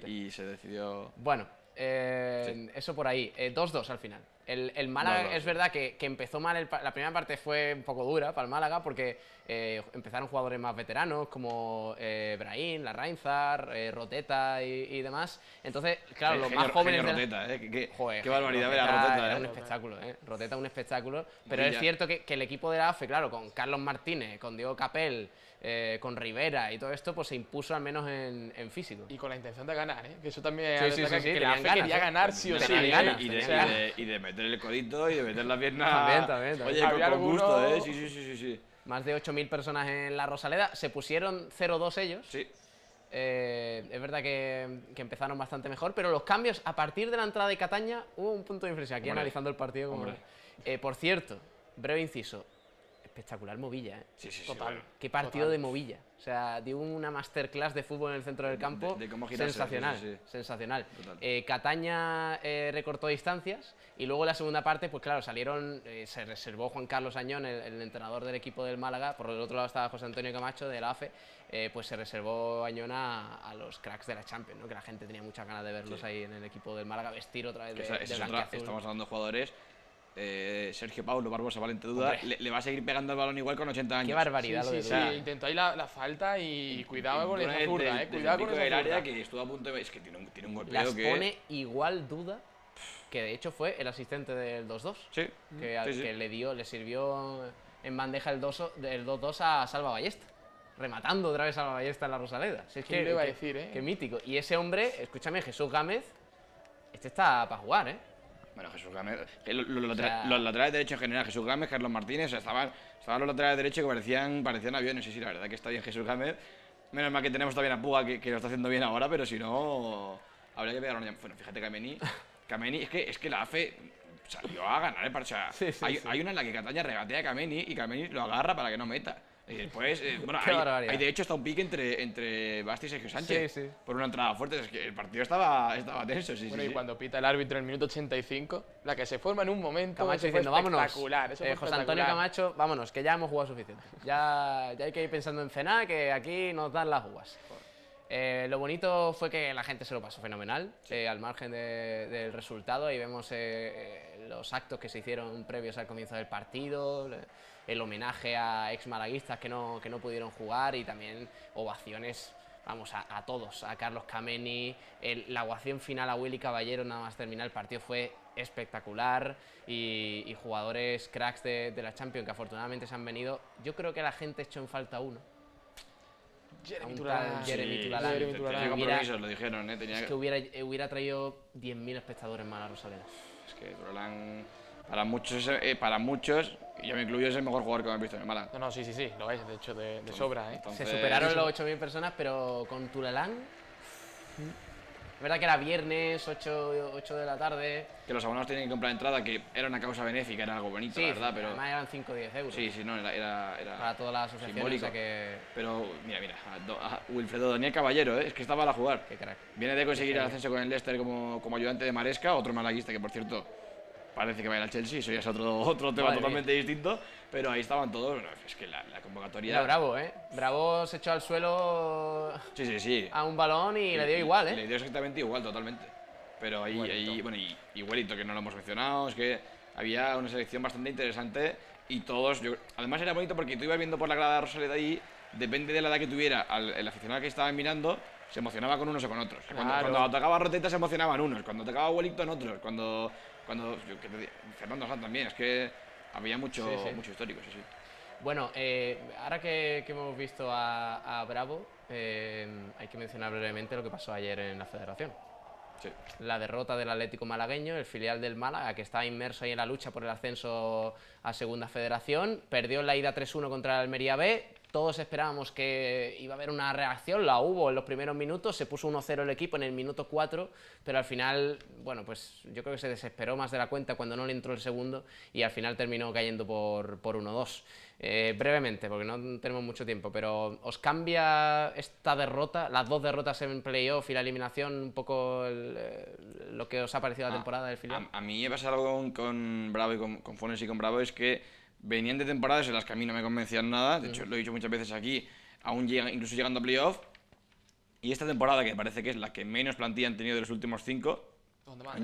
y, se decidió... Bueno, eh, eso por ahí. 2-2 eh, al final. El, el Málaga, es verdad que, que empezó mal, el, la primera parte fue un poco dura para el Málaga porque eh, empezaron jugadores más veteranos como eh, Brahim, Larrainzar, eh, Roteta y, demás. Entonces, claro, los más jóvenes... Roteta, eh, que, qué barbaridad ver a Roteta. Eh. un espectáculo, eh. Roteta un espectáculo. Pero es cierto que, el equipo de la AFE, claro, con Carlos Martínez, con Diego Capel, eh, con Rivera y todo esto, pues se impuso al menos en, físico. Y con la intención de ganar, ¿eh? que eso también sí, sí, sí, quería ¿eh? ganar sí o sí. ¿eh? y, de, meter el codito y de meter la pierna. También, también, Oye, con, gusto, ¿eh? Sí, sí, sí, sí. Más de 8.000 personas en la Rosaleda. Se pusieron 0-2 ellos. Sí. es verdad que, empezaron bastante mejor, pero los cambios a partir de la entrada de Cataña hubo un punto de inflexión. Aquí analizando el partido, como, por cierto, breve inciso, espectacular Movilla, ¿eh? Sí, sí, total. Qué partido de Movilla. O sea, dio una masterclass de fútbol en el centro del campo. De, de sensacional, sensacional. Eh, Cataña eh, recortó distancias y luego la segunda parte, pues claro, salieron, eh, se reservó Juan Carlos Añón, el, entrenador del equipo del Málaga, por el otro lado estaba José Antonio Camacho del AFE, eh, pues se reservó Añón a, los cracks de la Champions, ¿no? que la gente tenía muchas ganas de verlos ahí en el equipo del Málaga vestir otra vez de, de Estamos hablando de jugadores eh, Sergio Paulo, Barbosa Valente Duda, le, va a seguir pegando el balón igual con 80 años. Qué barbaridad lo de Intentó ahí la, falta y, cuidado con esa zurda, eh. Cuidado con esa el área que estuvo a punto de... Es que tiene un, tiene un golpeo Las que... pone igual Duda, que de hecho fue el asistente del 2-2. Que, al, que le dio, le sirvió en bandeja el 2-2 a Salva Ballesta rematando otra vez a ballesta en la Rosaleda. iba a decir, eh? Qué mítico. Y ese hombre, escúchame, Jesús Gámez, este está para jugar, ¿eh? Bueno, Jesús Gámez. Los, los, laterales derecho en general, Jesús Gámez, Carlos Martínez, estaban, estaban los laterales derecho que parecían, parecían aviones. Sí, sí, la verdad que está bien Jesús Gámez. Menos mal que tenemos también a Puga que, lo está haciendo bien ahora, pero si no. Habría que pegar una. Bueno, fíjate, Kameni. Kameni, es que, es que la AFE salió a ganar el eh, hay, hay, una en la que Cataña regatea a Kameni y Kameni lo agarra para que no meta. Y después, eh, bueno, hay, de hecho hasta un pique entre, entre Basti y Sergio Sánchez. Por una entrada fuerte, es que el partido estaba, estaba tenso, sí, Bueno, y cuando pita el árbitro en el minuto 85, la que se forma en un momento Camacho diciendo, vámonos. Eh, José Antonio Camacho, vámonos, que ya hemos jugado suficiente. Ya, ya hay que ir pensando en cenar, que aquí nos dan las jugas. Eh, lo bonito fue que la gente se lo pasó fenomenal, eh, al margen del resultado. Ahí vemos eh, los actos que se hicieron previos al comienzo del partido, el homenaje a ex malaguistas que no, que no pudieron jugar y también ovaciones vamos, a, todos, a Carlos Cameni, la ovación final a Willy Caballero nada más terminar el partido fue espectacular y, jugadores cracks de, de, la Champions que afortunadamente se han venido. Yo creo que la gente echó en falta uno, Jeremy Jeremy sí, compromisos, lo dijeron, ¿eh? Es que hubiera, hubiera traído 10.000 espectadores más a Rosaleda. Es que Turalán, para muchos, eh, para muchos, yo me incluyo, es el mejor jugador que me he visto en Málaga. No, no, sí, sí, sí, lo es, de hecho, de, sobra, ¿eh? Se superaron los 8.000 personas, pero con Turalán es verdad que era viernes, 8, de la tarde. Que los abonados tenían que comprar entrada, que era una causa benéfica, era algo bonito, la verdad. Pero... Además eran 5 o 10 euros. Sí, sí, no, era. era, Para toda la asociación, simbólico. que... Pero mira, mira, a, Wilfredo Daniel Caballero, ¿eh? es que estaba a la jugar. Qué crack. Viene de conseguir el ascenso con el Leicester como, como ayudante de Maresca, otro malaguista que, por cierto, parece que va a ir Chelsea, eso ya es otro, otro tema totalmente distinto, pero ahí estaban todos, es que la, convocatoria... Era Bravo, ¿eh? Bravo se echó al suelo sí, sí, sí. a un balón y, le dio igual, ¿eh? Le dio exactamente igual, totalmente. Pero ahí, ahí bueno, y, que no lo hemos mencionado, es que había una selección bastante interesante y todos, además era bonito porque tú ibas viendo por la grada de Rosaleda ahí, depende de la edad que tuviera el aficionado que estaba mirando, se emocionaba con unos o con otros. Cuando, tocaba cuando atacaba Roteta se emocionaban unos, cuando atacaba Wellington otros, cuando. cuando Fernando Sanz también, es que había mucho, mucho histórico, sí, sí. Bueno, eh, ahora que, que, hemos visto a, Bravo, eh, hay que mencionar brevemente lo que pasó ayer en la federación. La derrota del Atlético Malagueño, el filial del Málaga, que está inmerso ahí en la lucha por el ascenso a Segunda Federación. Perdió en la ida 3-1 contra el Almería B, todos esperábamos que iba a haber una reacción, la hubo en los primeros minutos, se puso 1-0 el equipo en el minuto 4, pero al final, bueno, pues yo creo que se desesperó más de la cuenta cuando no le entró el segundo y al final terminó cayendo por, por 1-2. Eh, brevemente, porque no tenemos mucho tiempo, pero ¿os cambia esta derrota, las dos derrotas en playoff y la eliminación, un poco eh, lo que os ha parecido la ah, temporada del final? A, mí me pasa algo con, Bravo y con, con Fones y con Bravo, es que venían de temporadas en las que a mí no me convencían nada, de hecho lo he dicho muchas veces aquí, aún incluso llegando a playoff, y esta temporada, que parece que es la que menos plantilla han tenido de los últimos cinco,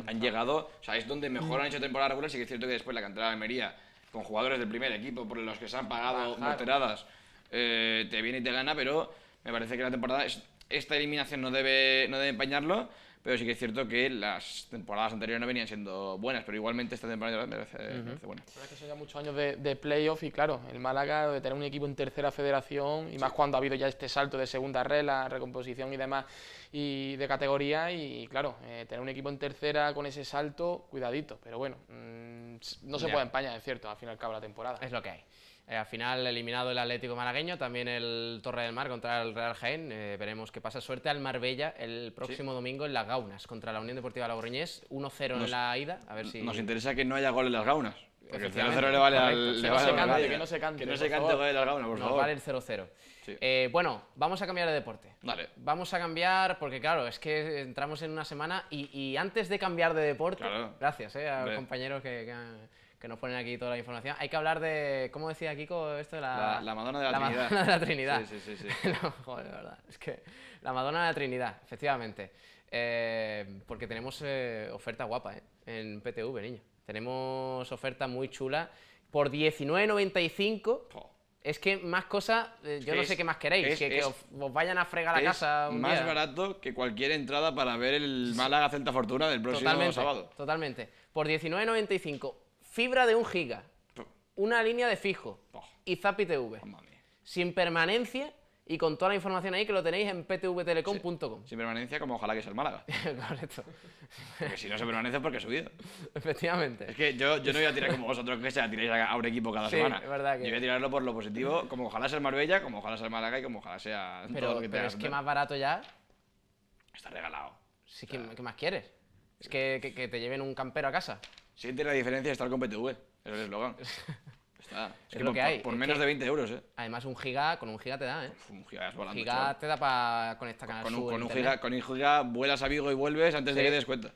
han, llegado, o sea, es donde mejor mm. han hecho temporada regular, sí que es cierto que después la cantera de Almería, con jugadores del primer equipo, por los que se han pagado alteradas, eh, te viene y te gana, pero me parece que la temporada, esta eliminación no debe, no debe empañarlo, pero sí que es cierto que las temporadas anteriores no venían siendo buenas, pero igualmente esta temporada me parece, buena. es que son ya muchos años de, playoff y claro, el Málaga de tener un equipo en tercera federación y más cuando ha habido ya este salto de segunda red, la recomposición y demás y de categoría y claro, eh, tener un equipo en tercera con ese salto, cuidadito, pero bueno, mm, no se puede empañar, es cierto, al fin y al cabo la temporada. Es lo que hay. Eh, al final eliminado el Atlético Malagueño, también el Torre del Mar contra el Real Jaén. Eh, veremos qué pasa. Suerte al Marbella el próximo domingo en las Gaunas contra la Unión Deportiva Logroñés. 1-0 en la ida. A ver si... Nos interesa que no haya gol en las Gaunas. Porque el 0-0 le vale al. Le que no se cante. Que no se cante gol en las Gaunas, por Nos vale el 0-0. Eh, bueno, vamos a cambiar de deporte. Vale. Vamos a cambiar, porque claro, es que entramos en una semana y, antes de cambiar de deporte. Gracias eh, a los compañeros que, que han que nos ponen aquí toda la información. Hay que hablar de, ¿cómo decía Kiko esto? De la, la, Madonna de la, Trinidad. Madonna de la Trinidad. Sí, sí, sí. joder, verdad. Es que la Madonna de la Trinidad, efectivamente. Eh, porque tenemos eh, oferta guapa ¿eh? en PTV, niño. Tenemos oferta muy chula por 19.95. Es que más cosas, eh, yo no sé qué más queréis, que, os, vayan a fregar la casa. Un más barato que cualquier entrada para ver el Málaga Celta Fortuna del próximo sábado. Totalmente. Por 19.95 Fibra de un giga. Una línea de fijo. Oh. Y zapi TV. Sin permanencia y con toda la información ahí que lo tenéis en ptvtelecom.com. Sin permanencia, como ojalá que sea el Málaga. Correcto. Porque si no se permanece es porque he subido. Efectivamente. Es que yo, yo no voy a tirar como vosotros que se tiráis a un equipo cada semana. Yo voy a tirarlo por lo positivo, como ojalá sea el Marbella, como ojalá sea el Málaga y como ojalá sea todo lo que Pero es que más barato ya. Está regalado. Sí, ¿qué, más quieres? Es que, que te lleven un campero a casa. Siente la diferencia de estar con PTV, es el eslogan. Está. Es, que lo por, que hay. Por menos de 20 euros, ¿eh? Además, un giga, con un giga te da, ¿eh? un giga, es volando, un giga te da para conectar con, con, un, con un giga, con un giga vuelas a Vigo y vuelves antes de que te des cuenta.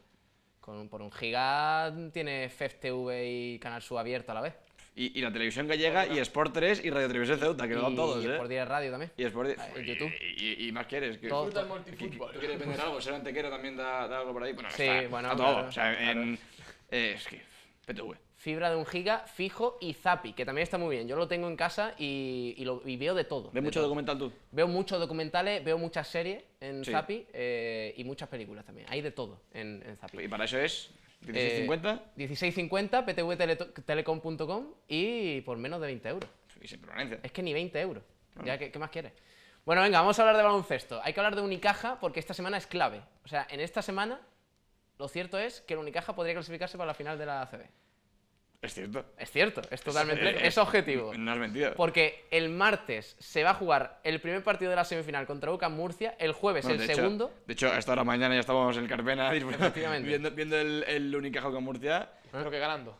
Con, por un giga tienes FEF TV y Canal Sub abierto a la vez. Y, la televisión gallega, y Sport 3 y Radio Televisión Ceuta, que lo dan todos, y ¿eh? Y Sport 10 Radio también. Y Sport 10. Ah, y, YouTube. Y, y, más quieres. Que, Todo, ¿Tú quieres vender algo? Ser antequera también da, algo por ahí. Bueno, sí, bueno. todo. o sea, en, eh, es que, PTV. Fibra de un giga, fijo y Zapi, que también está muy bien. Yo lo tengo en casa y, lo, veo de todo. ¿Ves mucho documental tú? Veo muchos documentales, veo muchas series en Zapi eh, y muchas películas también. Hay de todo en, en Zapi. ¿Y para eso es? 1650. 1650, ptvtelecom.com y por menos de 20 euros. Y sin permanencia. Es que ni 20 euros. Ya, ¿qué, ¿qué, más quieres? Bueno, venga, vamos a hablar de baloncesto. Hay que hablar de Unicaja porque esta semana es clave. O sea, en esta semana lo cierto es que el Unicaja podría clasificarse para la final de la ACB. Es cierto. Es cierto, es totalmente. Es, objetivo. No es mentira. Porque el martes se va a jugar el primer partido de la semifinal contra Uca, Murcia, el jueves el segundo. de hecho, hasta ahora mañana ya estábamos en Carpena viendo, viendo el, Unicaja con Murcia. Creo ¿Eh? que ganando.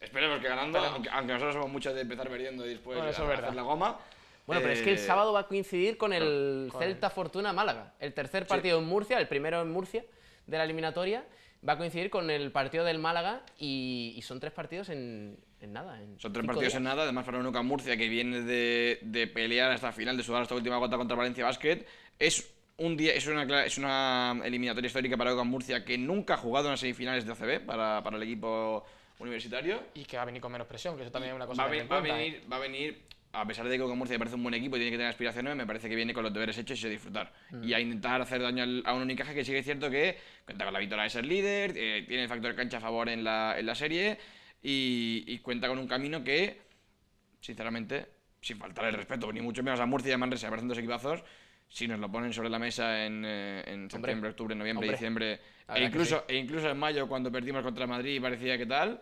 Esperemos que ganando, Aunque, nosotros somos muchos de empezar perdiendo y después a, hacer la goma. Bueno, pero es que el eh, sábado va a coincidir con el Celta Fortuna Málaga. El tercer partido en Murcia, el primero en Murcia de la eliminatoria va a coincidir con el partido del Málaga y, son tres partidos en, en nada. son tres partidos en nada, además para Nuca Murcia que viene de, de, pelear hasta final, de sudar hasta última gota contra Valencia Basket, es un día, es una, es una eliminatoria histórica para Nuca Murcia que nunca ha jugado en las semifinales de ACB para, para el equipo universitario. Y que va a venir con menos presión, que eso también es una cosa va ¿eh? va, a venir, va a venir a pesar de que con Murcia parece un buen equipo y tiene que tener aspiraciones, me parece que viene con los deberes hechos y a disfrutar. Mm. Y a intentar hacer daño a un Unicaja que sigue cierto que cuenta con la victoria de ser líder, eh, tiene el factor cancha a favor en la, serie y, cuenta con un camino que, sinceramente, sin faltar el respeto, ni mucho menos a Murcia y a Manresa, parecen dos equipazos, si nos lo ponen sobre la mesa en, eh, septiembre, octubre, noviembre, diciembre, e incluso, e incluso en mayo cuando perdimos contra Madrid parecía que tal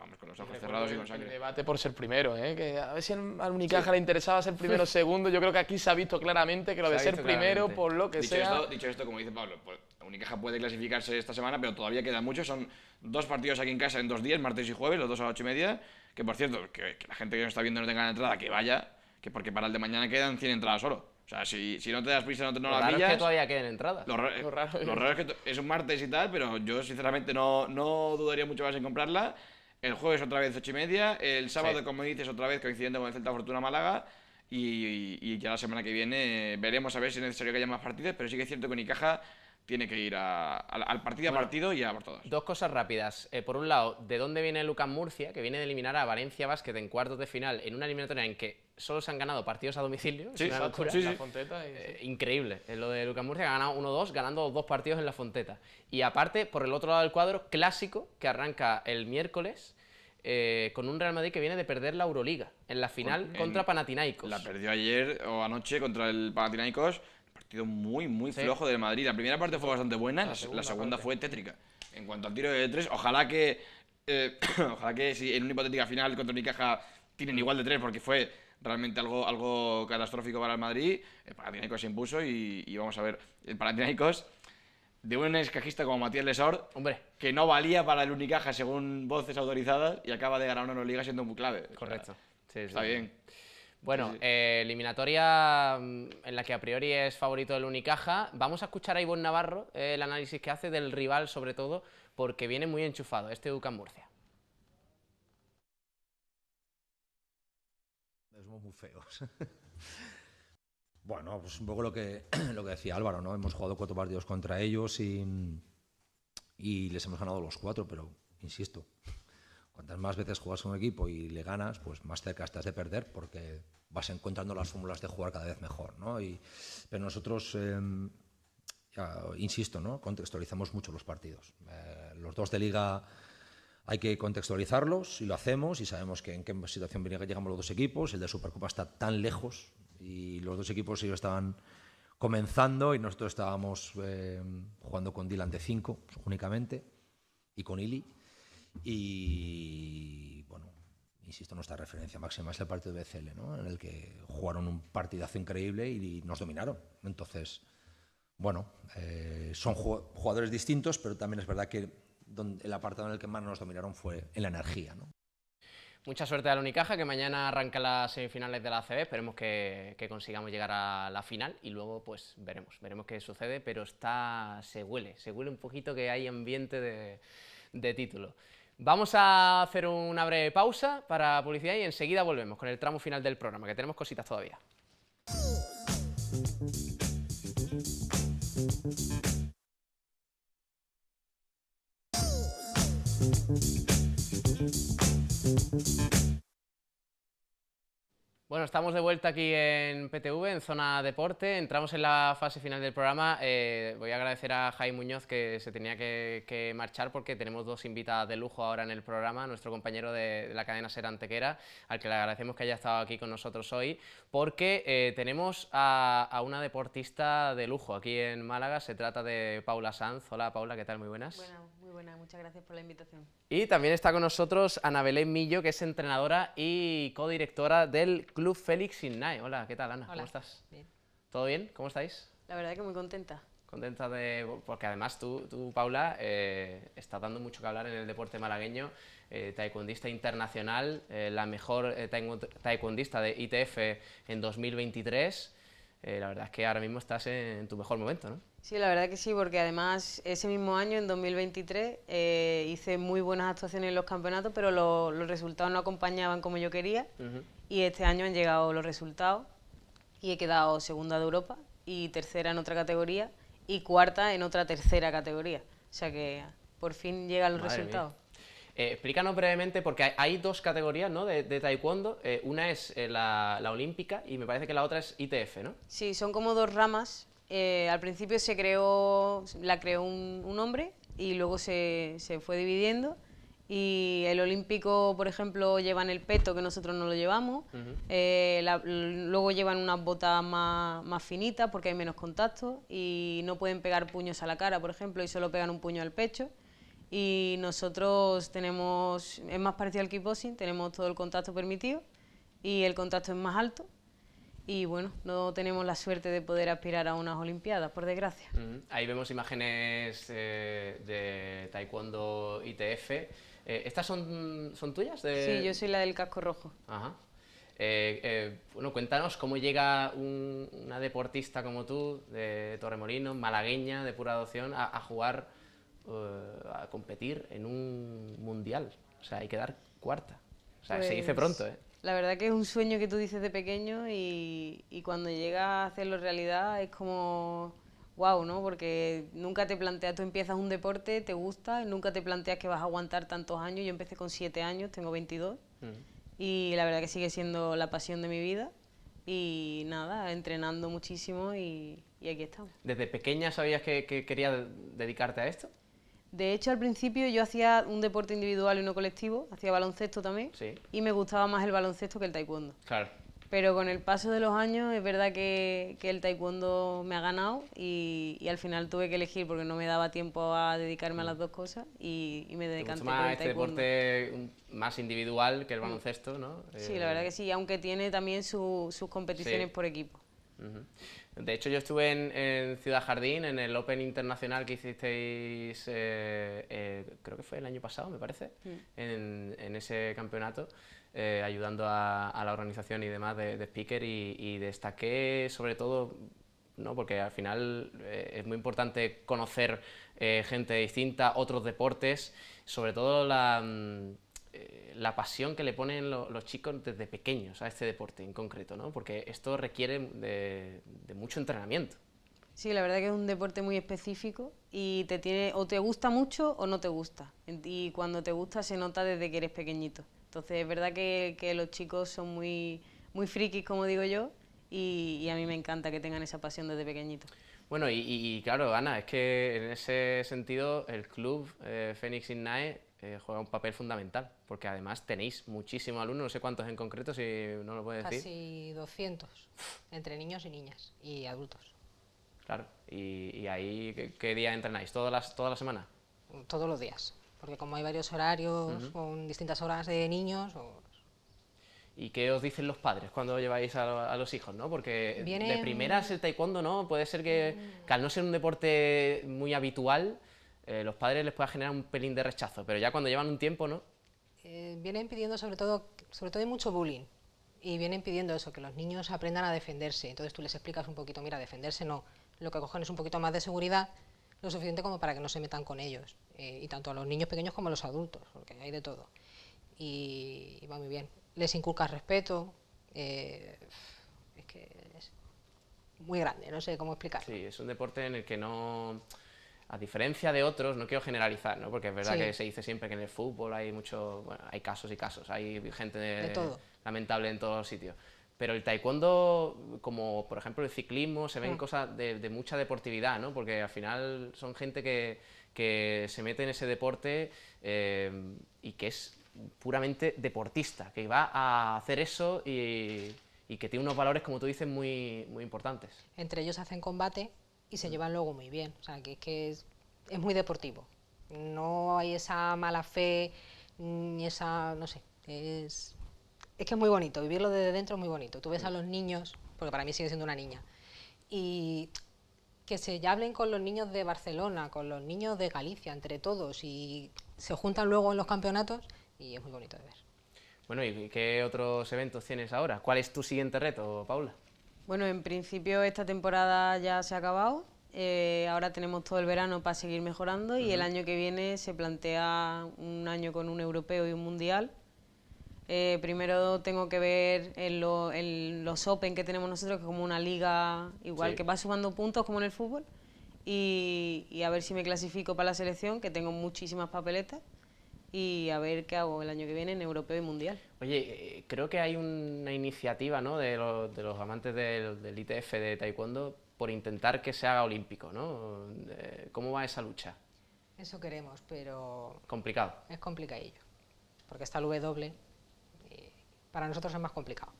vamos, con los ojos cerrados y con sangre. El debate por ser primero, ¿eh? que a ver si al Unicaja le interesaba ser primero o segundo. Yo creo que aquí se ha visto claramente que lo de ser primero, por lo que dicho sea. Esto, dicho esto, como dice Pablo, pues, Unicaja puede clasificarse esta semana, pero todavía queda mucho. Son dos partidos aquí en casa en dos días, martes y jueves, los dos a las ocho y media. Que por cierto, que, la gente que nos está viendo no tenga la entrada, que vaya, que porque para el de mañana quedan 100 entradas solo. O sea, si, si, no te das prisa, no te no lo es que todavía queden entradas. Lo raro, es, que es un martes y tal, pero yo sinceramente no, no dudaría mucho más en comprarla. El jueves otra vez 8 y media. El sábado, como dices, otra vez coincidiendo con el Celta Fortuna Málaga. Y, ya la semana que viene veremos a ver si es necesario que haya más partidos, pero sí que es cierto que Icaja tiene que ir al, partido a partido y a por todas. Dos cosas rápidas. Eh, por un lado, ¿de dónde viene Lucas Murcia, que viene de eliminar a Valencia Basket en cuartos de final en una eliminatoria en que solo se han ganado partidos a domicilio? Sí, Sí, increíble. Es eh, lo de Lucas Murcia, que ha ganado 1-2, ganando dos partidos en la Fonteta. Y aparte, por el otro lado del cuadro, clásico, que arranca el miércoles. Eh, con un Real Madrid que viene de perder la Euroliga en la final contra Panathinaikos. La perdió ayer o anoche contra el Panathinaikos partido muy, muy flojo del Madrid. La primera parte fue bastante buena, la segunda, fue tétrica. En cuanto al tiro de tres, ojalá que. Eh, ojalá que si en una hipotética final contra Unicaja tienen igual de tres, porque fue realmente algo, algo catastrófico para el Madrid. El eh, Paratinaikos se impuso y, vamos a ver. El eh, Paratinaikos de un escajista como Matías Lesor, Hombre. que no valía para el Unicaja según voces autorizadas y acaba de ganar una liga siendo muy clave. Correcto. Está bien. Bueno, eh, eliminatoria mm, en la que a priori es favorito el Unicaja. Vamos a escuchar a Ivonne Navarro eh, el análisis que hace del rival, sobre todo, porque viene muy enchufado este UCAM Murcia. Somos muy feos. bueno, pues un poco lo que, lo que decía Álvaro, ¿no? Hemos jugado cuatro partidos contra ellos y les hemos ganado los cuatro, pero insisto, Cuantas más veces juegas un equipo y le ganas, pues más cerca estás de perder porque vas encontrando las fórmulas de jugar cada vez mejor. Y, pero nosotros, em, insisto, ¿no? contextualizamos mucho los partidos. Eh, los dos de liga hay que contextualizarlos y lo hacemos y sabemos que en qué situación llegamos los dos equipos. El de Supercopa está tan lejos y los dos equipos ellos estaban comenzando y nosotros estábamos em, jugando con Dylan de 5 únicamente y con Ili y bueno, insisto, nuestra referencia máxima es el partido de BCL, ¿no? en el que jugaron un partidazo increíble y nos dominaron. Entonces, bueno, eh, son jugadores distintos, pero también es verdad que el apartado en el que más nos dominaron fue en la energía. Mucha suerte a la Unicaja, que mañana arranca las semifinales de la ACB. Esperemos que, que, consigamos llegar a la final y luego pues veremos, veremos qué sucede, pero está, se huele, se huele un poquito que hay ambiente de, de título. Vamos a hacer una breve pausa para publicidad y enseguida volvemos con el tramo final del programa, que tenemos cositas todavía. Bueno, estamos de vuelta aquí en PTV, en Zona Deporte. Entramos en la fase final del programa. Eh, voy a agradecer a Jaime Muñoz que se tenía que, marchar porque tenemos dos invitadas de lujo ahora en el programa. Nuestro compañero de, la cadena Ser Antequera, al que le agradecemos que haya estado aquí con nosotros hoy, porque eh, tenemos a, una deportista de lujo aquí en Málaga. Se trata de Paula Sanz. Hola Paula, ¿qué tal? Muy buenas. Muy muchas gracias por la invitación. Y también está con nosotros Ana Belén Millo, que es entrenadora y codirectora del Club Félix Innae. Hola, ¿qué tal, Ana? ¿Cómo estás? ¿Todo bien? ¿Cómo estáis? La verdad que muy contenta. Contenta de... porque además tú, Paula, eh, estás dando mucho que hablar en el deporte malagueño. Eh, taekwondista internacional, eh, la mejor eh, taekwondista de ITF en 2023. la verdad es que ahora mismo estás en tu mejor momento, ¿no? Sí, la verdad que sí, porque además ese mismo año, en 2023, eh, hice muy buenas actuaciones en los campeonatos, pero los resultados no acompañaban como yo quería y este año han llegado los resultados y he quedado segunda de Europa y tercera en otra categoría y cuarta en otra tercera categoría. O sea que por fin llegan los resultados. Eh, explícanos brevemente, porque hay, dos categorías ¿no? de, taekwondo. Eh, una es la, la, olímpica y me parece que la otra es ITF, ¿no? Sí, son como dos ramas eh, al principio se creó, la creó un, hombre y luego se, fue dividiendo. Y el olímpico, por ejemplo, llevan el peto, que nosotros no lo llevamos. Eh, luego llevan unas botas más, más, finitas porque hay menos contacto y no pueden pegar puños a la cara, por ejemplo, y solo pegan un puño al pecho. Y nosotros tenemos, es más parecido al kickboxing, tenemos todo el contacto permitido y el contacto es más alto, y bueno, no tenemos la suerte de poder aspirar a unas Olimpiadas, por desgracia. Mm, ahí vemos imágenes eh, de Taekwondo ITF. Eh, ¿Estas son, tuyas? Sí, yo soy la del casco rojo. Eh, bueno, cuéntanos cómo llega una deportista como tú, de Torremolino, malagueña, de pura adopción, a, jugar, a competir en un mundial. O sea, hay que dar cuarta. se dice pues pronto, ¿eh? La verdad que es un sueño que tú dices de pequeño y, cuando llegas a hacerlo realidad es como wow, ¿no? Porque nunca te planteas, tú empiezas un deporte, te gusta, nunca te planteas que vas a aguantar tantos años. Yo empecé con siete años, tengo 22 y la verdad que sigue siendo la pasión de mi vida y nada, entrenando muchísimo y, aquí estamos. ¿Desde pequeña sabías que querías dedicarte a esto? De hecho, al principio yo hacía un deporte individual y uno colectivo, hacía baloncesto también, y me gustaba más el baloncesto que el taekwondo. Claro. Pero con el paso de los años es verdad que, el taekwondo me ha ganado y, al final tuve que elegir porque no me daba tiempo a dedicarme a las mm. dos cosas y, me decanté a el este deporte más individual que el mm. baloncesto, ¿no? Sí, la verdad eh, que sí, aunque tiene también sus competiciones por equipo. De hecho, yo estuve en, Ciudad Jardín, en el Open Internacional que hicisteis, eh, eh, creo que fue el año pasado, me parece, mm. en, ese campeonato, eh, ayudando a, la organización y demás de, speaker y, y destaqué sobre todo ¿no? porque al final es muy importante conocer gente distinta, otros deportes, sobre todo la... Mm, eh, la pasión que le ponen los chicos desde pequeños a este deporte en concreto, ¿no? Porque esto requiere de, mucho entrenamiento. Sí, la verdad que es un deporte muy específico y te tiene o te gusta mucho o no te gusta. Y cuando te gusta se nota desde que eres pequeñito. Entonces es verdad que, los chicos son muy, muy frikis, como digo yo, y, a mí me encanta que tengan esa pasión desde pequeñito. Bueno, y, claro, Ana, es que en ese sentido el club eh, Fénix eh, juega un papel fundamental, porque además tenéis muchísimos alumnos, no sé cuántos en concreto, si no lo puedo decir. Casi 200, entre niños y niñas, y adultos. Claro, ¿y, ahí ¿qué, día entrenáis? ¿Todas las, ¿Toda la semana? Todos los días, porque como hay varios horarios, con distintas horas de niños... ¿Y qué os dicen los padres cuando lleváis a, los hijos? ¿no? Porque de de primeras el taekwondo no, puede ser mm. que al no ser un deporte muy habitual, eh, los padres les pueda generar un pelín de rechazo, pero ya cuando llevan un tiempo, ¿no? Eh, vienen pidiendo sobre todo, sobre todo hay mucho bullying y vienen pidiendo eso, que los niños aprendan a defenderse. Entonces tú les explicas un poquito, mira, defenderse no, lo que cogen es un poquito más de seguridad, lo suficiente como para que no se metan con ellos, eh, y tanto a los niños pequeños como a los adultos, porque hay de todo. Y, va muy bien. Les inculcas respeto, es que es muy grande, no sé cómo explicarlo. Sí, es un deporte en el que no a diferencia de otros, no quiero generalizar, ¿no? porque es verdad que se dice siempre que en el fútbol hay mucho, hay casos y casos, hay gente lamentable en todos los sitios. Pero el taekwondo, como por ejemplo el ciclismo, se ven mm. cosas de, mucha deportividad, ¿no? porque al final son gente que, que se mete en ese deporte eh, y que es puramente deportista, que va a hacer eso y, y que tiene unos valores, como tú dices, muy, muy importantes. Entre ellos hacen combate, y se llevan luego muy bien. O sea, que, es es, muy deportivo. No hay esa mala fe mm, ni esa, no sé, es, que es muy bonito, vivirlo desde dentro es muy bonito. Tú ves a los niños, porque para mí sigue siendo una niña, y que se hablen con los niños de Barcelona, con los niños de Galicia, entre todos, y se juntan luego en los campeonatos, y es muy bonito de ver. Bueno, ¿y qué otros eventos tienes ahora? ¿Cuál es tu siguiente reto, Paula? Bueno, en principio esta temporada ya se ha acabado. Eh, ahora tenemos todo el verano para seguir mejorando y el año que viene se plantea un año con un europeo y un mundial. Eh, primero tengo que ver en, los Open que tenemos nosotros, que es como una liga igual, que va sumando puntos como en el fútbol, y, a ver si me clasifico para la selección, que tengo muchísimas papeletas, y a ver qué hago el año que viene en europeo y mundial. Oye, eh, creo que hay una iniciativa de, los, amantes del, ITF de Taekwondo por intentar que se haga olímpico, ¿no? Eh, ¿Cómo va esa lucha? Eso queremos, pero... Complicado. Es complicadillo, porque está el W, para nosotros es más complicado.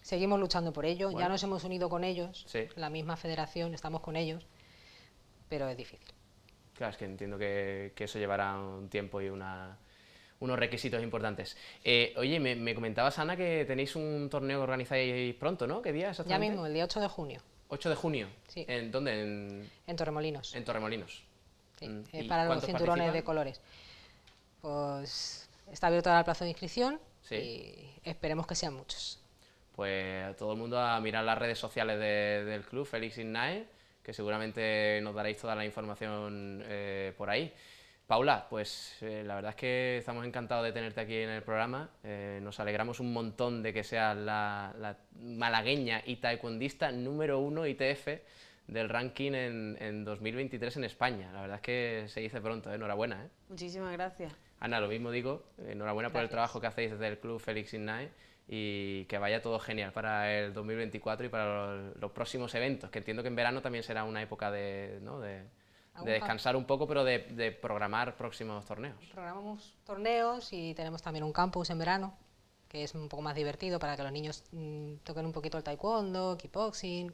Seguimos luchando por ello, ya nos hemos unido con ellos, la misma federación, estamos con ellos, pero es difícil. Claro, es que entiendo que eso llevará un tiempo y una unos requisitos importantes. Eh, oye, me, me, comentabas, Ana, que tenéis un torneo que organizáis pronto, ¿no? ¿Qué día exactamente? Ya mismo, el día 8 de junio. 8 de junio. Sí. ¿En dónde? En, Torremolinos. En Torremolinos. Sí. Mm, eh, para los cinturones de colores. Pues está abierto ahora el plazo de inscripción y esperemos que sean muchos. Pues a todo el mundo a mirar las redes sociales del club, Félix Iznae, que seguramente nos daréis toda la información eh, por ahí. Paula, pues eh, la verdad es que estamos encantados de tenerte aquí en el programa. Eh, nos alegramos un montón de que seas la, malagueña y taekwondista número uno ITF del ranking en, 2023 en España. La verdad es que se dice pronto, ¿eh? enhorabuena. ¿eh? Muchísimas gracias. Ana, lo mismo digo, enhorabuena por el trabajo que hacéis desde el club Félix Innae y que vaya todo genial para el 2024 y para los, próximos eventos, que entiendo que en verano también será una época de, ¿no? de de descansar un poco, pero de, programar próximos torneos. Programamos torneos y tenemos también un campus en verano, que es un poco más divertido para que los niños mm, toquen un poquito el taekwondo, kickboxing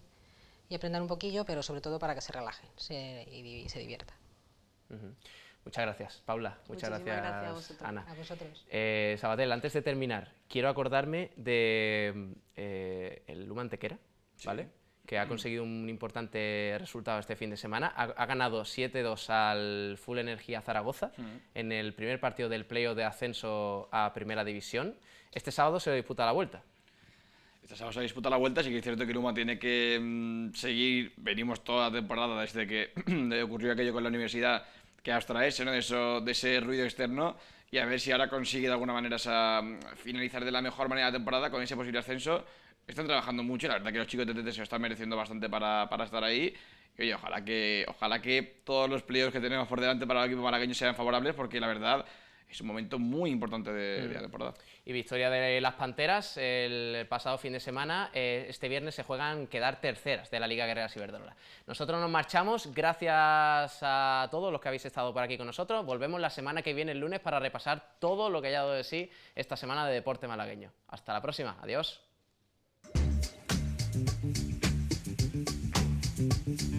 y aprendan un poquillo, pero sobre todo para que se relajen y, se diviertan. Muchas gracias, Paula. Muchas gracias, a Ana. A vosotros. Eh, Sabatel, antes de terminar, quiero acordarme de eh, el Lumantequera, ¿vale? que ha conseguido un importante resultado este fin de semana. Ha, ganado 7-2 al Full Energía Zaragoza en el primer partido del play-off de ascenso a Primera División. Este sábado se disputa la vuelta. Este sábado se disputa la vuelta, sí que es cierto que Luma tiene que mm, seguir. Venimos toda la temporada desde que ocurrió aquello con la universidad que abstraerse ¿no? de, eso, de ese ruido externo y a ver si ahora consigue de alguna manera mm, finalizar de la mejor manera la temporada con ese posible ascenso están trabajando mucho la verdad que los chicos de TT se están mereciendo bastante para, para estar ahí. Y ojalá que, ojalá que todos los playoffs que tenemos por delante para el equipo malagueño sean favorables, porque la verdad es un momento muy importante de, de la mm. Y victoria de las Panteras el pasado fin de semana. Eh, este viernes se juegan quedar terceras de la Liga Guerreras Iberdrola. Nosotros nos marchamos. Gracias a todos los que habéis estado por aquí con nosotros. Volvemos la semana que viene, el lunes, para repasar todo lo que haya dado de sí esta semana de deporte malagueño. Hasta la próxima. Adiós. Thank you.